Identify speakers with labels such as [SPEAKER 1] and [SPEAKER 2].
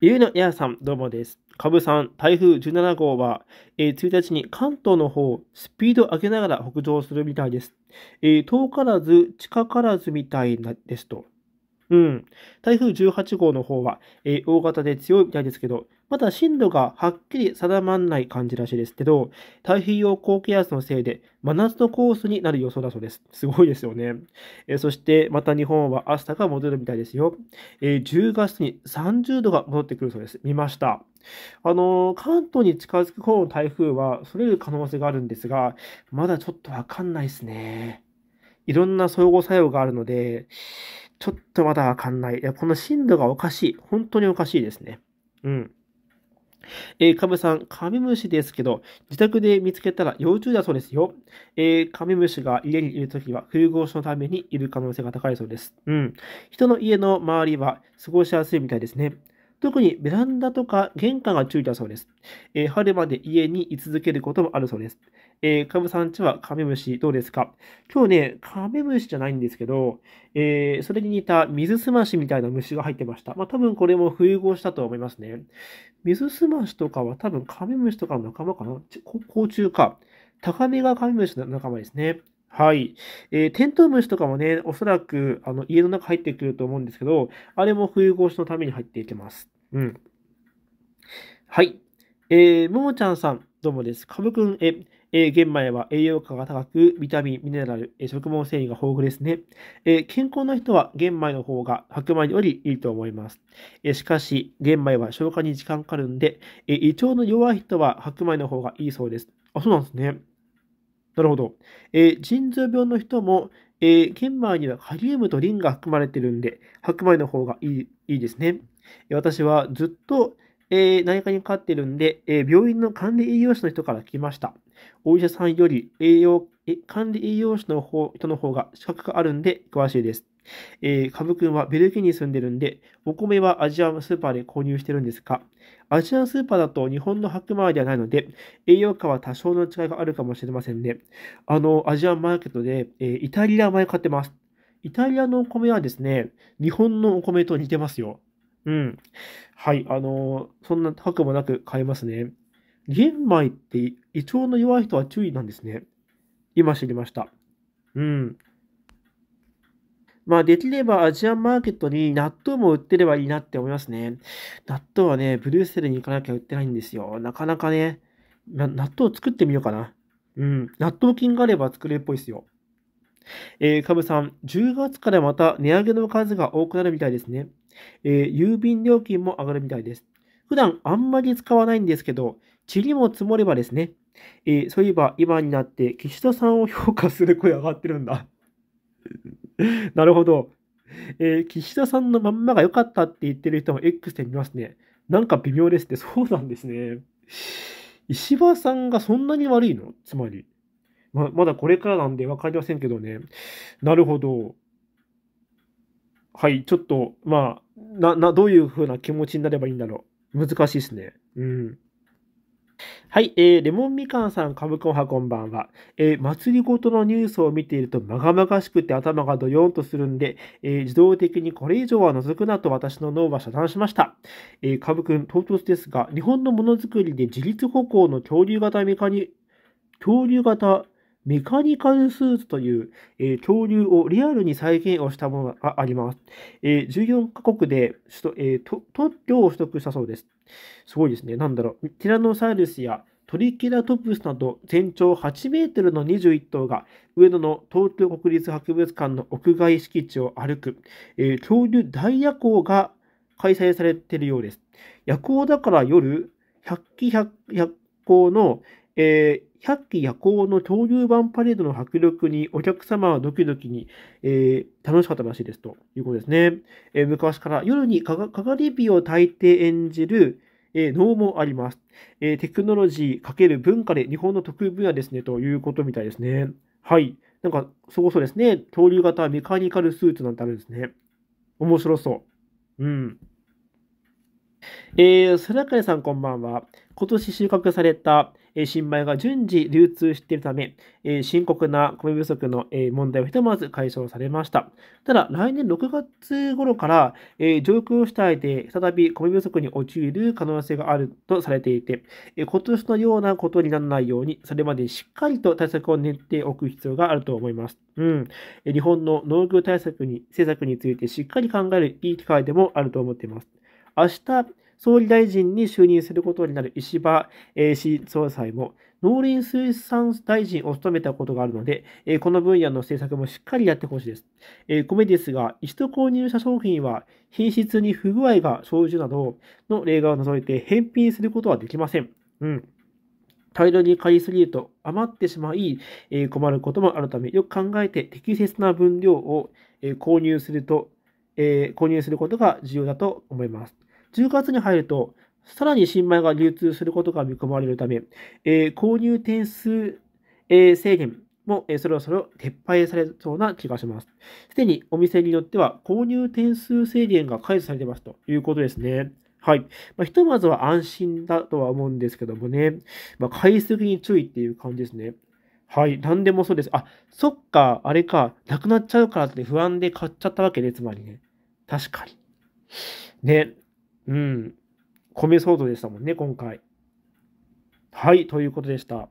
[SPEAKER 1] ゆうのやさん、どうもです。かぶさん、台風17号は、えー、1日に関東の方、スピードを上げながら北上するみたいです。えー、遠からず、近からずみたいですと。うん。台風18号の方は、えー、大型で強いみたいですけど、まだ進路がはっきり定まんない感じらしいですけど、太平洋高気圧のせいで真夏のコースになる予想だそうです。すごいですよね。えー、そして、また日本は明日が戻るみたいですよ。えー、10月に30度が戻ってくるそうです。見ました。あのー、関東に近づく方の台風は、それる可能性があるんですが、まだちょっとわかんないですね。いろんな相互作用があるので、ちょっとまだわかんない。いや、この震度がおかしい。本当におかしいですね。うん。えー、カブさん、カメムシですけど、自宅で見つけたら幼虫だそうですよ。えー、カメムシが家にいるときは冬越しのためにいる可能性が高いそうです。うん。人の家の周りは過ごしやすいみたいですね。特にベランダとか玄関が注意だそうです。えー、春まで家に居続けることもあるそうです。えー、カムさんちはカメムシどうですか今日ね、カメムシじゃないんですけど、えー、それに似た水すましみたいな虫が入ってました。まあ多分これも冬越したと思いますね。水すましとかは多分カメムシとかの仲間かな甲虫か。高めがカメムシの仲間ですね。はい。えー、テントウムシとかもね、おそらく、あの、家の中入ってくると思うんですけど、あれも冬越しのために入っていきます。うん。はい。えー、ももちゃんさん、どうもです。かぶくん、え、えー、玄米は栄養価が高く、ビタミン、ミネラル、えー、食物繊維が豊富ですね、えー、健康な人は玄米の方が白米よりいいと思います。えしかし、玄米は消化に時間かかるんで、え胃腸の弱い人は白米の方がいいそうです。あ、そうなんですね。なるほど。えー、腎臓病の人も、えー、玄米にはカリウムとリンが含まれてるんで、白米の方がいいいいですね。私はずっと、えー、内科にかかってるんで、えー、病院の管理栄養士の人から聞きました。お医者さんより栄養、え管理栄養士の方人の方が資格があるんで詳しいです。えー、株くんはベルギーに住んでるんで、お米はアジアスーパーで購入してるんですが、アジアスーパーだと日本の白米ではないので、栄養価は多少の違いがあるかもしれませんね。あの、アジアンマーケットで、えー、イタリア米買ってます。イタリアのお米はですね、日本のお米と似てますよ。うん。はい、あのー、そんな高くもなく買えますね。玄米って胃腸の弱い人は注意なんですね。今知りました。うん。まあ、できればアジアンマーケットに納豆も売ってればいいなって思いますね。納豆はね、ブルーセルに行かなきゃ売ってないんですよ。なかなかね、納豆作ってみようかな。うん、納豆菌があれば作れるっぽいですよ。えー、ブさん、10月からまた値上げの数が多くなるみたいですね。えー、郵便料金も上がるみたいです。普段あんまり使わないんですけど、塵も積もればですね。えー、そういえば今になって岸田さんを評価する声上がってるんだ なるほど。えー、岸田さんのまんまが良かったって言ってる人も X で見ますね。なんか微妙ですって、そうなんですね。石破さんがそんなに悪いのつまり。ま、まだこれからなんで分かりませんけどね。なるほど。はい、ちょっと、まあ、な、な、どういうふうな気持ちになればいいんだろう。難しいですね。うん。はい、えー、レモンみかんさん、株コンはこんばんは。えー、祭りごとのニュースを見ていると、まがまがしくて頭がドヨンとするんで、えー、自動的にこれ以上は覗くなと私の脳は遮断しました。えー、ぶくん、唐突ですが、日本のものづくりで自立歩行の恐竜型メカニ、恐竜型メカニカルスーツという、えー、恐竜をリアルに再現をしたものがあります。えー、14カ国でえー、特許を取得したそうです。すごいですね。なんだろう。ティラノサウルスやトリケラトプスなど全長8メートルの21頭が上野の東京国立博物館の屋外敷地を歩く、えー、恐竜大夜行が開催されているようです。夜行だから夜100機 100, の、えー百鬼夜行の恐竜版パレードの迫力にお客様はドキドキに、えー、楽しかったらしいですということですね。えー、昔から夜にかがかがり火を焚いて演じる、えー、能もあります。えテクノロジー×文化で日本の得意分野ですねということみたいですね。はい。なんか、そうそうですね。恐竜型メカニカルスーツなんてあるんですね。面白そう。うん。えー、か倉さんこんばんは。今年収穫された新米が順次流通しているため、深刻な米不足の問題をひとまず解消されました。ただ、来年6月頃から、上空主体で再び米不足に陥る可能性があるとされていて、今年のようなことにならないように、それまでしっかりと対策を練っておく必要があると思います。うん。日本の農業対策に、政策についてしっかり考えるいい機会でもあると思っています。明日、総理大臣に就任することになる石破、新総裁も、農林水産大臣を務めたことがあるので、この分野の政策もしっかりやってほしいです。米ですが、一度購入した商品は品質に不具合が生じるなどの例外を除いて返品することはできません。うん。大量に買いすぎると余ってしまい、困ることもあるため、よく考えて適切な分量を、購入すると、購入することが重要だと思います。10月に入ると、さらに新米が流通することが見込まれるため、えー、購入点数、えー、制限も、えー、そろそろ撤廃されそうな気がします。すでにお店によっては購入点数制限が解除されてますということですね。はい。まあ、ひとまずは安心だとは思うんですけどもね。まあ、買いすぎに注意っていう感じですね。はい。何でもそうです。あ、そっか、あれか。なくなっちゃうからって不安で買っちゃったわけね。つまりね。確かに。ね。うん、米騒動でしたもんね、今回。はい、ということでした。